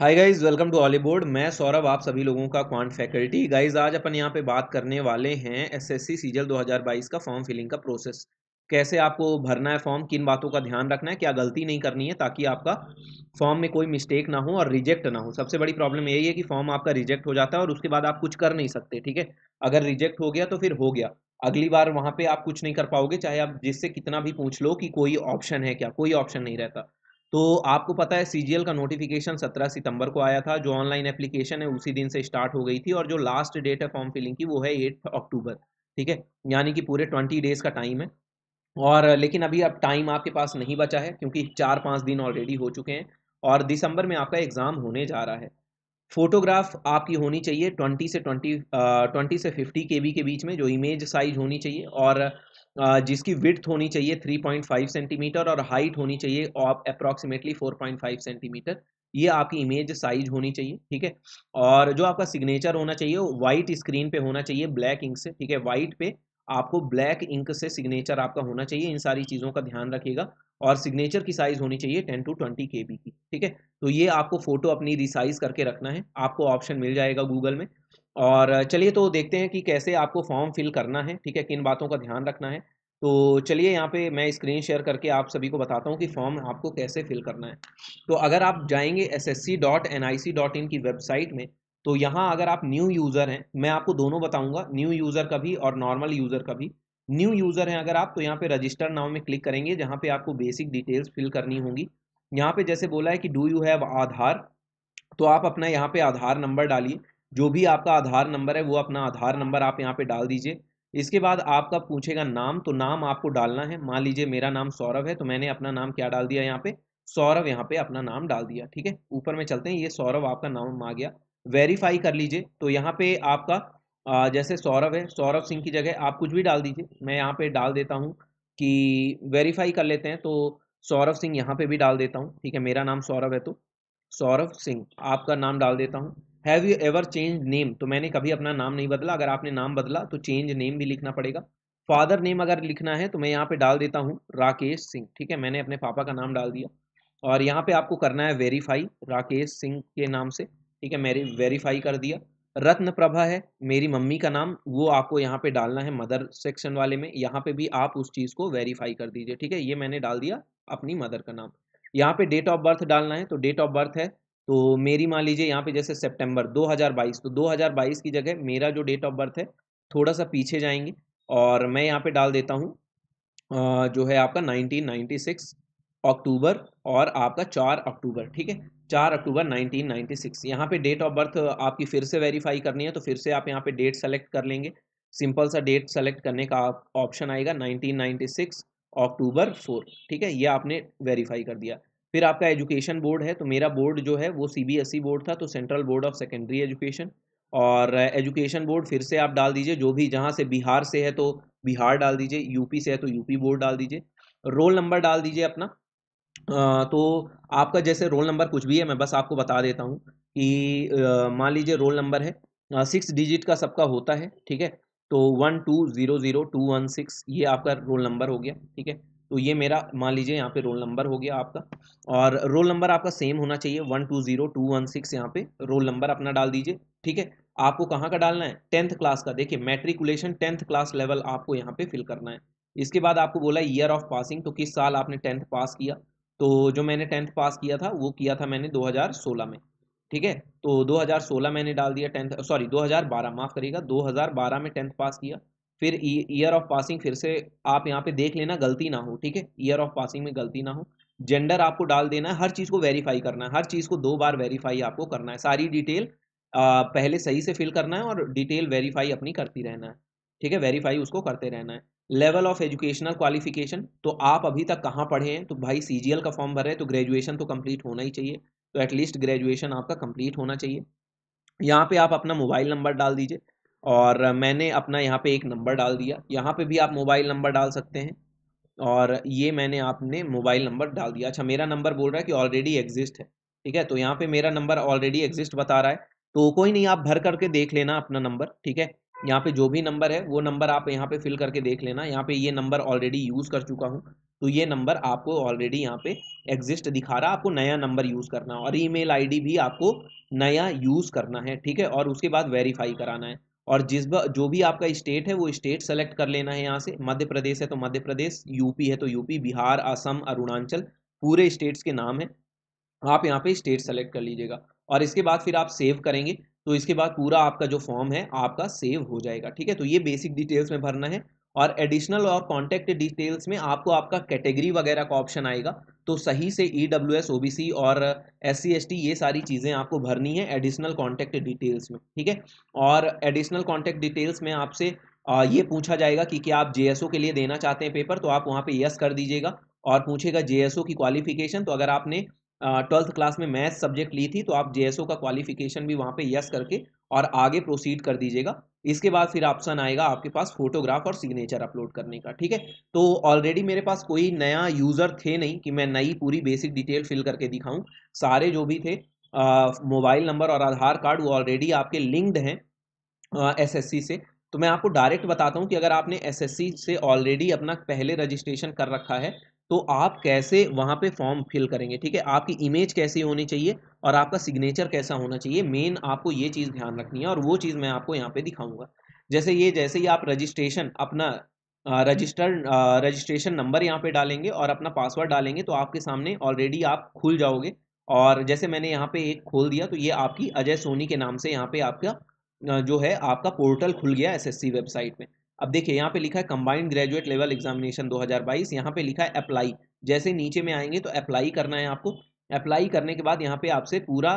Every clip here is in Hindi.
hi guys welcome to Hollywood मैं सौरभ आप सभी लोगों का क्वांट फैकल्टी गाइज आज अपन यहाँ पे बात करने वाले हैं एसएससी सीजल 2022 का फॉर्म फिलिंग का प्रोसेस कैसे आपको भरना है फॉर्म किन बातों का ध्यान रखना है क्या गलती नहीं करनी है ताकि आपका फॉर्म में कोई मिस्टेक ना हो और रिजेक्ट ना हो सबसे बड़ी प्रॉब्लम यही है कि फॉर्म आपका रिजेक्ट हो जाता है और उसके बाद आप कुछ कर नहीं सकते ठीक है अगर रिजेक्ट हो गया तो फिर हो गया अगली बार वहाँ पे आप कुछ नहीं कर पाओगे चाहे आप जिससे कितना भी पूछ लो कि कोई ऑप्शन है क्या कोई ऑप्शन नहीं रहता तो आपको पता है सी का नोटिफिकेशन 17 सितंबर को आया था जो ऑनलाइन एप्लीकेशन है उसी दिन से स्टार्ट हो गई थी और जो लास्ट डेट है फॉर्म फिलिंग की वो है एट अक्टूबर ठीक है यानी कि पूरे ट्वेंटी डेज का टाइम है और लेकिन अभी अब टाइम आपके पास नहीं बचा है क्योंकि चार पाँच दिन ऑलरेडी हो चुके हैं और दिसंबर में आपका एग्ज़ाम होने जा रहा है फोटोग्राफ आपकी होनी चाहिए 20 से 20 20 से 50 के के बीच में जो इमेज साइज होनी चाहिए और जिसकी विथ्थ होनी चाहिए 3.5 सेंटीमीटर और हाइट होनी चाहिए आप अप्रॉक्सीमेटली 4.5 सेंटीमीटर ये आपकी इमेज साइज होनी चाहिए ठीक है और जो आपका सिग्नेचर होना चाहिए वो वाइट स्क्रीन पे होना चाहिए ब्लैक इंक से ठीक है वाइट पे आपको ब्लैक इंक से सिग्नेचर आपका होना चाहिए इन सारी चीज़ों का ध्यान रखिएगा और सिग्नेचर की साइज होनी चाहिए टेन टू ट्वेंटी के की ठीक है तो ये आपको फोटो अपनी रिसाइज करके रखना है आपको ऑप्शन मिल जाएगा गूगल में और चलिए तो देखते हैं कि कैसे आपको फॉर्म फिल करना है ठीक है किन बातों का ध्यान रखना है तो चलिए यहाँ पे मैं स्क्रीन शेयर करके आप सभी को बताता हूँ कि फॉर्म आपको कैसे फिल करना है तो अगर आप जाएंगे S S C dot N I C dot in की वेबसाइट में तो यहाँ अगर आप न्यू यूज़र हैं मैं आपको दोनों बताऊँगा न्यू यूज़र का भी और नॉर्मल यूज़र का भी न्यू यूज़र हैं अगर आप तो यहाँ पे रजिस्टर नाव में क्लिक करेंगे जहाँ पे आपको बेसिक डिटेल्स फिल करनी होंगी यहाँ पे जैसे बोला है कि डू यू हैव आधार तो आप अपना यहाँ पे आधार नंबर डालिए जो भी आपका आधार नंबर है वो अपना आधार नंबर आप यहाँ पे डाल दीजिए इसके बाद आपका पूछेगा नाम तो नाम आपको डालना है मान लीजिए मेरा नाम सौरभ है तो मैंने अपना नाम क्या डाल दिया यहाँ पे सौरभ यहाँ पे अपना नाम डाल दिया ठीक है ऊपर में चलते हैं ये सौरभ आपका नाम आ गया वेरीफाई कर लीजिए तो यहाँ पे आपका जैसे सौरभ है सौरभ सिंह की जगह आप कुछ भी डाल दीजिए मैं यहाँ पे डाल देता हूँ कि वेरीफाई कर लेते हैं तो सौरभ सिंह यहाँ पे भी डाल देता हूँ ठीक है मेरा नाम सौरभ है तो सौरभ सिंह आपका नाम डाल देता हूँ have you ever change name तो मैंने कभी अपना नाम नहीं बदला अगर आपने नाम बदला तो चेंज नेम भी लिखना पड़ेगा फादर नेम अगर लिखना है तो मैं यहाँ पे डाल देता हूँ राकेश सिंह ठीक है मैंने अपने पापा का नाम डाल दिया और यहाँ पे आपको करना है वेरीफाई राकेश सिंह के नाम से ठीक है मैंने वेरीफाई कर दिया रत्न प्रभा है मेरी मम्मी का नाम वो आपको यहाँ पे डालना है मदर सेक्शन वाले में यहाँ पे भी आप उस चीज़ को वेरीफाई कर दीजिए ठीक है ये मैंने डाल दिया अपनी मदर का नाम यहाँ पे डेट ऑफ बर्थ डालना है तो डेट ऑफ बर्थ है तो मेरी मान लीजिए यहाँ पे जैसे सेप्टेम्बर दो तो दो की जगह मेरा जो डेट ऑफ बर्थ है थोड़ा सा पीछे जाएंगे और मैं यहाँ पे डाल देता हूँ जो है आपका नाइनटीन अक्टूबर और आपका चार अक्टूबर ठीक है चार अक्टूबर 1996 यहाँ पर डेट ऑफ बर्थ आपकी फिर से वेरीफाई करनी है तो फिर से आप यहाँ पे डेट सेलेक्ट कर लेंगे सिंपल सा डेट सेलेक्ट करने का ऑप्शन आएगा 1996 अक्टूबर फोर ठीक है ये आपने वेरीफाई कर दिया फिर आपका एजुकेशन बोर्ड है तो मेरा बोर्ड जो है वो सी बोर्ड e था तो central board of secondary education और एजुकेशन बोर्ड फिर से आप डाल दीजिए जो भी जहाँ से बिहार से है तो बिहार डाल दीजिए यूपी से है तो यूपी बोर्ड डाल दीजिए रोल नंबर डाल दीजिए अपना तो आपका जैसे रोल नंबर कुछ भी है मैं बस आपको बता देता हूँ कि मान लीजिए रोल नंबर है सिक्स डिजिट का सबका होता है ठीक है तो one two zero zero two one six ये आपका रोल नंबर हो गया ठीक है तो ये मेरा मान लीजिए यहाँ पे रोल नंबर हो गया आपका और रोल नंबर आपका सेम होना चाहिए one two zero two one six यहाँ पे रोल नंबर अपना डाल दीजिए ठीक है आपको कहाँ का डालना है टेंथ क्लास का देखिए मैट्रिकुलेशन टेंथ क्लास लेवल आपको यहाँ पे फिल करना है इसके बाद आपको बोला ईयर ऑफ पासिंग तो किस साल आपने टेंथ पास किया तो जो मैंने टेंथ पास किया था वो किया था मैंने 2016 में ठीक है तो 2016 मैंने डाल दिया टेंथ सॉरी 2012 माफ़ करिएगा 2012 में टेंथ पास किया फिर ईयर ऑफ पासिंग फिर से आप यहाँ पे देख लेना गलती ना हो ठीक है ईयर ऑफ पासिंग में गलती ना हो जेंडर आपको डाल देना है हर चीज़ को वेरीफाई करना है हर चीज़ को दो बार वेरीफाई आपको करना है सारी डिटेल पहले सही से फिल करना है और डिटेल वेरीफाई अपनी करती रहना है ठीक है वेरीफाई उसको करते रहना है लेवल ऑफ एजुकेशनल क्वालिफिकेशन तो आप अभी तक कहाँ पढ़े हैं तो भाई सी का फॉर्म भर रहे हैं तो ग्रेजुएशन तो कंप्लीट होना ही चाहिए तो एटलीस्ट ग्रेजुएशन आपका कंप्लीट होना चाहिए यहाँ पे आप अपना मोबाइल नंबर डाल दीजिए और मैंने अपना यहाँ पे एक नंबर डाल दिया यहाँ पे भी आप मोबाइल नंबर डाल सकते हैं और ये मैंने आपने मोबाइल नंबर डाल दिया अच्छा मेरा नंबर बोल रहा है कि ऑलरेडी एग्जिस्ट है ठीक है तो यहाँ पे मेरा नंबर ऑलरेडी एग्जिस्ट बता रहा है तो कोई नहीं आप भर करके देख लेना अपना नंबर ठीक है यहाँ पे जो भी नंबर है वो नंबर आप यहाँ पे फिल करके देख लेना यहाँ पे ये नंबर ऑलरेडी यूज़ कर चुका हूँ तो ये नंबर आपको ऑलरेडी यहाँ पे एग्जिस्ट दिखा रहा है आपको नया नंबर यूज़ करना है और ईमेल आईडी भी आपको नया यूज़ करना है ठीक है और उसके बाद वेरीफाई कराना है और जिस जो भी आपका स्टेट है वो स्टेट सेलेक्ट कर लेना है यहाँ से मध्य प्रदेश है तो मध्य प्रदेश यूपी है तो यूपी बिहार असम अरुणाचल पूरे स्टेट्स के नाम है आप यहाँ पे स्टेट सेलेक्ट कर लीजिएगा और इसके बाद फिर आप सेव करेंगे तो इसके बाद पूरा आपका जो फॉर्म है आपका सेव हो जाएगा ठीक है तो ये बेसिक डिटेल्स में भरना है और एडिशनल और कॉन्टैक्ट डिटेल्स में आपको आपका कैटेगरी वगैरह का ऑप्शन आएगा तो सही से E W S O B C और एस सी एस टी ये सारी चीज़ें आपको भरनी है एडिशनल कॉन्टैक्ट डिटेल्स में ठीक है और एडिशनल कॉन्टैक्ट डिटेल्स में आपसे ये पूछा जाएगा कि क्या आप जे एस ओ के लिए देना चाहते हैं पेपर तो आप वहाँ पे यस कर दीजिएगा और पूछेगा जे एस ओ की क्वालिफिकेशन तो अगर आपने ट्वेल्थ क्लास में मैथ सब्जेक्ट ली थी तो आप जेएसओ का क्वालिफिकेशन भी वहाँ पे यस करके और आगे प्रोसीड कर दीजिएगा इसके बाद फिर ऑप्शन आएगा आपके पास फोटोग्राफ और सिग्नेचर अपलोड करने का ठीक है तो ऑलरेडी मेरे पास कोई नया यूज़र थे नहीं कि मैं नई पूरी बेसिक डिटेल फिल करके दिखाऊं सारे जो भी थे मोबाइल नंबर और आधार कार्ड वो ऑलरेडी आपके लिंक्ड हैं एसएससी से तो मैं आपको डायरेक्ट बताता हूँ कि अगर आपने एसएससी से ऑलरेडी अपना पहले रजिस्ट्रेशन कर रखा है तो आप कैसे वहाँ पे फॉर्म फिल करेंगे ठीक है आपकी इमेज कैसी होनी चाहिए और आपका सिग्नेचर कैसा होना चाहिए मेन आपको ये चीज़ ध्यान रखनी है और वो चीज़ मैं आपको यहाँ पे दिखाऊंगा जैसे ये जैसे ही आप रजिस्ट्रेशन अपना रजिस्टर रजिस्ट्रेशन नंबर यहाँ पे डालेंगे और अपना पासवर्ड डालेंगे तो आपके सामने ऑलरेडी आप खुल जाओगे और जैसे मैंने यहाँ पे एक खोल दिया तो ये आपकी अजय सोनी के नाम से यहाँ पे आपका जो है आपका पोर्टल खुल गया एसएससी वेबसाइट में अब देखिए यहाँ पे लिखा है कंबाइंड ग्रेजुएट लेवल एग्जामिनेशन 2022 यहाँ पे लिखा है अप्लाई जैसे नीचे में आएंगे तो अप्लाई करना है आपको अप्लाई करने के बाद यहाँ पे आपसे पूरा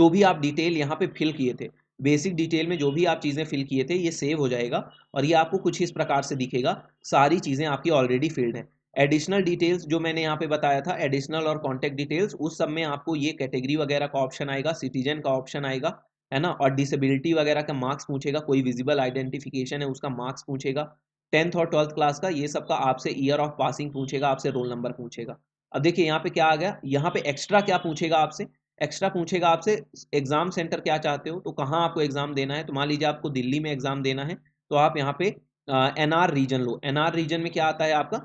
जो भी आप डिटेल यहाँ पे फिल किए थे बेसिक डिटेल में जो भी आप चीज़ें फिल किए थे ये सेव हो जाएगा और ये आपको कुछ इस प्रकार से दिखेगा सारी चीज़ें आपकी ऑलरेडी फिल्ड हैं एडिशनल डिटेल्स जो मैंने यहाँ पे बताया था एडिशनल और कॉन्टैक्ट डिटेल्स उस सब में आपको ये कैटेगरी वगैरह का ऑप्शन आएगा सिटीजन का ऑप्शन आएगा है ना और डिसेबिलिटी वगैरह का मार्क्स पूछेगा कोई विजिबल आइडेंटिफिकेशन है उसका मार्क्स पूछेगा टेंथ और ट्वेल्थ क्लास का ये सबका आपसे ईयर ऑफ पासिंग पूछेगा आपसे रोल नंबर पूछेगा अब देखिए यहाँ पे क्या आ गया यहाँ पे एक्स्ट्रा क्या पूछेगा आपसे एक्स्ट्रा पूछेगा आपसे एग्जाम सेंटर क्या चाहते हो तो कहाँ आपको एग्जाम देना है तो मान लीजिए आपको दिल्ली में एग्जाम देना है तो आप यहाँ पे एन आर रीजन लो एन आर रीजन में क्या आता है आपका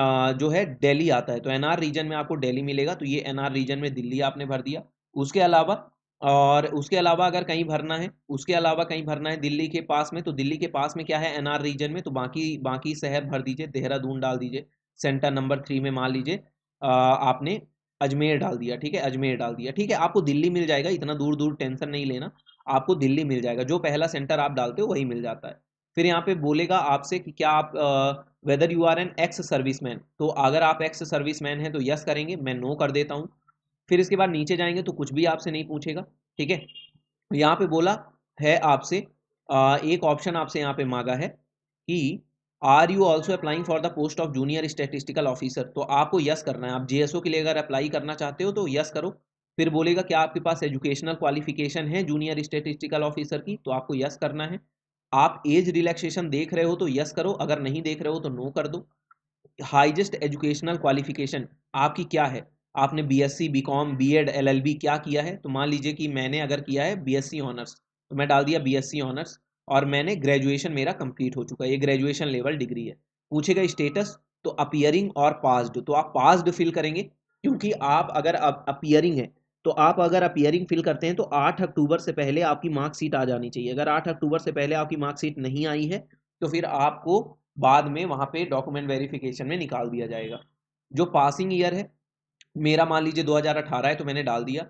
आ, जो है दिल्ली आता है तो एन आर रीजन में आपको दिल्ली मिलेगा तो ये एन आर रीजन में दिल्ली आपने भर दिया उसके अलावा और उसके अलावा अगर कहीं भरना है उसके अलावा कहीं भरना है दिल्ली के पास में तो दिल्ली के पास में क्या है एनआर रीजन में तो बाकी बाकी शहर भर दीजिए देहरादून डाल दीजिए सेंटर नंबर थ्री में मान लीजिए आपने अजमेर डाल दिया ठीक है अजमेर डाल दिया ठीक है आपको दिल्ली मिल जाएगा इतना दूर दूर टेंशन नहीं लेना आपको दिल्ली मिल जाएगा जो पहला सेंटर आप डालते हो वही मिल जाता है फिर यहाँ पे बोलेगा आपसे कि क्या आप whether you are an ex service man तो अगर आप एक्स सर्विस मैन हैं तो यस करेंगे मैं नो कर देता हूँ फिर इसके बाद नीचे जाएंगे तो कुछ भी आपसे नहीं पूछेगा ठीक है तो यहाँ पे बोला है आपसे एक ऑप्शन आपसे यहाँ पे मांगा है कि are you also applying for the post of junior statistical officer तो आपको यस करना है आप जेएसओ के लिए अगर अप्लाई करना चाहते हो तो यस करो फिर बोलेगा क्या आपके पास एजुकेशनल क्वालिफिकेशन है जूनियर स्टेटिस्टिकल ऑफिसर की तो आपको यस करना है आप एज रिलैक्सेशन देख रहे हो तो यस करो अगर नहीं देख रहे हो तो नो कर दो हाइजेस्ट एजुकेशनल क्वालिफिकेशन आपकी क्या है आपने B S C B com B ed L L B क्या किया है तो मान लीजिए कि मैंने अगर किया है बी एस सी ऑनर्स तो मैं डाल दिया बी एस सी ऑनर्स और मैंने ग्रेजुएशन मेरा कंप्लीट हो चुका है ये ग्रेजुएशन लेवल डिग्री है पूछेगा स्टेटस तो अपियरिंग और पास्ड तो आप पास्ड फिल करेंगे क्योंकि आप अगर अपियरिंग है तो आप अगर अपियरिंग फिल करते हैं तो आठ अक्टूबर से पहले आपकी मार्कशीट आ जानी चाहिए अगर आठ अक्टूबर से पहले आपकी मार्कशीट नहीं आई है तो फिर आपको बाद में वहाँ पे डॉक्यूमेंट वेरिफिकेशन में निकाल दिया जाएगा जो पासिंग ईयर है मेरा मान लीजिए 2018 है तो मैंने डाल दिया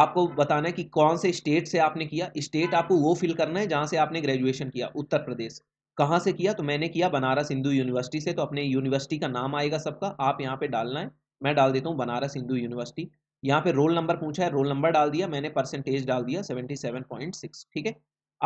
आपको बताना है कि कौन से स्टेट से आपने किया स्टेट आपको वो फिल करना है जहाँ से आपने ग्रेजुएशन किया उत्तर प्रदेश कहाँ से किया तो मैंने किया बनारस हिंदू यूनिवर्सिटी से तो अपने यूनिवर्सिटी का नाम आएगा सबका आप यहाँ पे डालना है मैं डाल देता हूँ बनारस हिंदू यूनिवर्सिटी यहाँ पे रोल नंबर पूछा है रोल नंबर डाल दिया मैंने परसेंटेज डाल दिया सेवेंटी ठीक है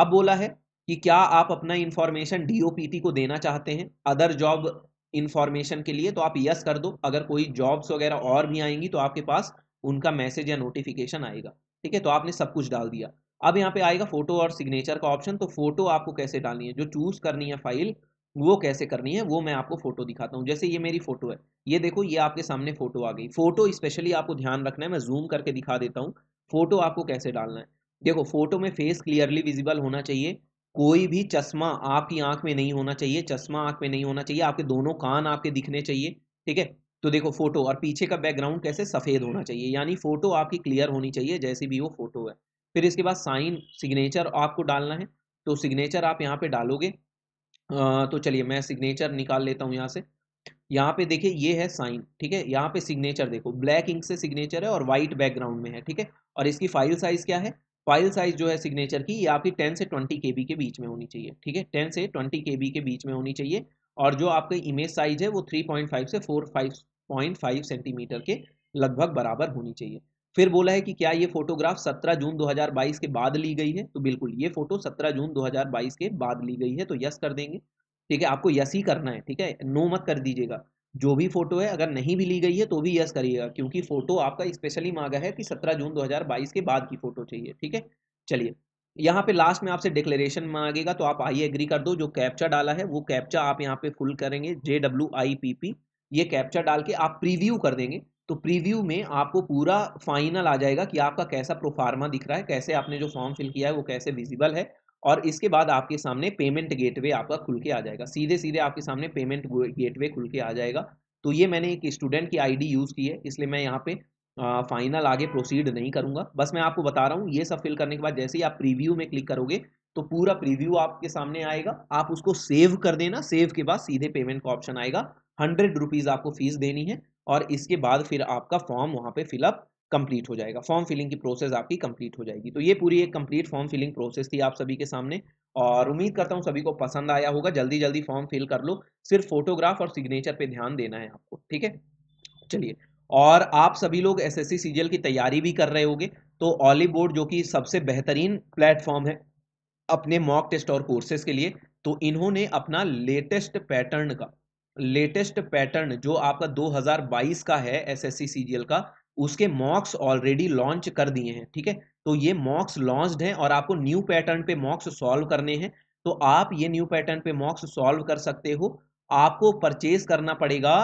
अब बोला है कि क्या आप अपना इन्फॉर्मेशन डीओपीटी को देना चाहते हैं अदर जॉब इन्फॉर्मेशन के लिए तो आप यस कर दो अगर कोई जॉब्स वगैरह और भी आएंगी तो आपके पास उनका मैसेज या नोटिफिकेशन आएगा ठीक है तो आपने सब कुछ डाल दिया अब यहाँ पे आएगा फोटो और सिग्नेचर का ऑप्शन तो फोटो आपको कैसे डालनी है जो चूज करनी है फाइल वो कैसे करनी है वो मैं आपको फोटो दिखाता हूँ जैसे ये मेरी फोटो है ये देखो ये आपके सामने फोटो आ गई फोटो स्पेशली आपको ध्यान रखना है मैं जूम करके दिखा देता हूँ फोटो आपको कैसे डालना है देखो फोटो में फेस क्लियरली विजिबल होना चाहिए कोई भी चश्मा आपकी आंख में नहीं होना चाहिए चश्मा आंख में नहीं होना चाहिए आपके दोनों कान आपके दिखने चाहिए ठीक है तो देखो फोटो और पीछे का बैकग्राउंड कैसे सफ़ेद होना चाहिए यानी फोटो आपकी क्लियर होनी चाहिए जैसी भी वो फोटो है फिर इसके बाद साइन सिग्नेचर आपको डालना है तो सिग्नेचर आप यहाँ पे डालोगे तो चलिए मैं सिग्नेचर निकाल लेता हूँ यहाँ से यहाँ पे देखिए ये है साइन ठीक है यहाँ पे सिग्नेचर देखो ब्लैक इंक से सिग्नेचर है और वाइट बैकग्राउंड में है ठीक है और इसकी फाइल साइज क्या है फाइल साइज जो है सिग्नेचर की ये आपकी 10 से 20 के के बीच में होनी चाहिए ठीक है 10 से 20 के के बीच में होनी चाहिए और जो आपके इमेज साइज है वो 3.5 से 4.5 सेंटीमीटर के लगभग बराबर होनी चाहिए फिर बोला है कि क्या ये फोटोग्राफ 17 जून 2022 के बाद ली गई है तो बिल्कुल ये फोटो 17 जून 2022 के बाद ली गई है तो यस कर देंगे ठीक है आपको यस ही करना है ठीक है नो मत कर दीजिएगा जो भी फोटो है अगर नहीं भी ली गई है तो भी यस करिएगा क्योंकि फोटो आपका स्पेशली मांगा है कि 17 जून 2022 के बाद की फोटो चाहिए ठीक है चलिए यहाँ पे लास्ट में आपसे डिक्लेरेशन मांगेगा तो आप आई एग्री कर दो जो कैप्चा डाला है वो कैप्चा आप यहाँ पे फुल करेंगे J W I P P ये कैप्चा डाल के आप प्रीव्यू कर देंगे तो प्रीव्यू में आपको पूरा फाइनल आ जाएगा कि आपका कैसा प्रोफार्मा दिख रहा है कैसे आपने जो फॉर्म फिल किया है वो कैसे विजिबल है और इसके बाद आपके सामने पेमेंट गेटवे आपका खुल के आ जाएगा सीधे सीधे आपके सामने पेमेंट गेटवे खुल के आ जाएगा तो ये मैंने एक स्टूडेंट की आईडी यूज़ की है इसलिए मैं यहाँ पे फाइनल आगे प्रोसीड नहीं करूँगा बस मैं आपको बता रहा हूँ ये सब फिल करने के बाद जैसे ही आप प्रीव्यू में क्लिक करोगे तो पूरा प्रीव्यू आपके सामने आएगा आप उसको सेव कर देना सेव के बाद सीधे पेमेंट का ऑप्शन आएगा हंड्रेड रुपीज़ आपको फीस देनी है और इसके बाद फिर आपका फॉर्म वहाँ पे फिलअप कंप्लीट हो जाएगा फॉर्म फिलिंग की प्रोसेस आपकी कंप्लीट हो जाएगी तो ये पूरी एक कंप्लीट फॉर्म फिलिंग प्रोसेस थी आप सभी के सामने और उम्मीद करता हूँ सभी को पसंद आया होगा जल्दी जल्दी फॉर्म फिल कर लो सिर्फ फोटोग्राफ और सिग्नेचर पे ध्यान देना है आपको ठीक है चलिए और आप सभी लोग एस एस की तैयारी भी कर रहे होगे तो ऑलिव बोर्ड जो कि सबसे बेहतरीन प्लेटफॉर्म है अपने मॉक टेस्ट और कोर्सेज के लिए तो इन्होंने अपना लेटेस्ट पैटर्न का लेटेस्ट पैटर्न जो आपका 2022 का है एस एस का उसके मॉक्स ऑलरेडी लॉन्च कर दिए हैं ठीक है तो ये मॉक्स लॉन्च्ड हैं और आपको न्यू पैटर्न पे मॉक्स सॉल्व करने हैं तो आप ये न्यू पैटर्न पे मॉक्स सॉल्व कर सकते हो आपको परचेज करना पड़ेगा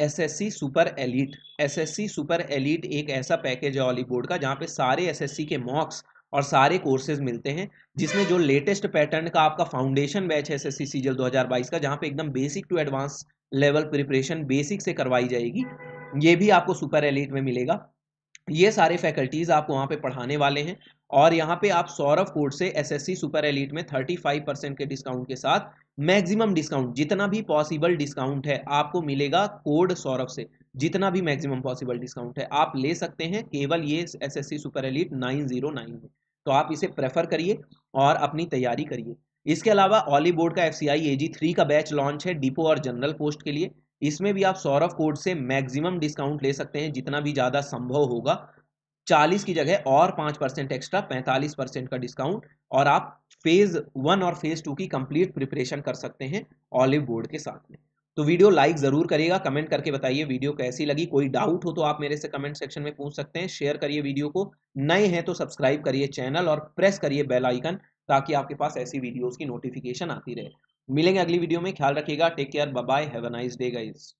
SSC super elite SSC super elite एक ऐसा पैकेज है बोर्ड का जहाँ पे सारे एसएससी के मॉक्स और सारे कोर्सेज मिलते हैं जिसमें जो लेटेस्ट पैटर्न का आपका फाउंडेशन बैच है एस एस सीजल बाईस का जहाँ पे एकदम basic to advance level preparation basic से करवाई जाएगी ये भी आपको सुपर एलिट में मिलेगा ये सारे फैकल्टीज़ आपको वहाँ पे पढ़ाने वाले हैं और यहाँ पे आप सौरभ कोड से एसएससी सुपर एलिट में 35 परसेंट के डिस्काउंट के साथ मैक्सिमम डिस्काउंट जितना भी पॉसिबल डिस्काउंट है आपको मिलेगा कोड सौरभ से जितना भी मैक्सिमम पॉसिबल डिस्काउंट है आप ले सकते हैं केवल ये सी सुपर एलिट नाइन में तो आप इसे प्रेफर करिए और अपनी तैयारी करिए इसके अलावा ऑली बोर्ड का एफ सी आई का बैच लॉन्च है डिपो और जनरल पोस्ट के लिए इसमें भी आप सौरभ कोड से मैक्सिमम डिस्काउंट ले सकते हैं जितना भी ज़्यादा संभव होगा चालीस की जगह और पांच परसेंट एक्स्ट्रा पैंतालीस परसेंट का डिस्काउंट और आप फेज़ वन और फेज़ टू की कंप्लीट प्रिपरेशन कर सकते हैं ऑलिव बोर्ड के साथ में तो वीडियो लाइक ज़रूर करिएगा कमेंट करके बताइए वीडियो कैसी लगी कोई डाउट हो तो आप मेरे से कमेंट सेक्शन में पूछ सकते हैं शेयर करिए वीडियो को नए हैं तो सब्सक्राइब करिए चैनल और प्रेस करिए बेल आइकन ताकि आपके पास ऐसी वीडियोस की नोटिफिकेशन आती रहे मिलेंगे अगली वीडियो में ख्याल रखिएगा take care bye have a nice day guys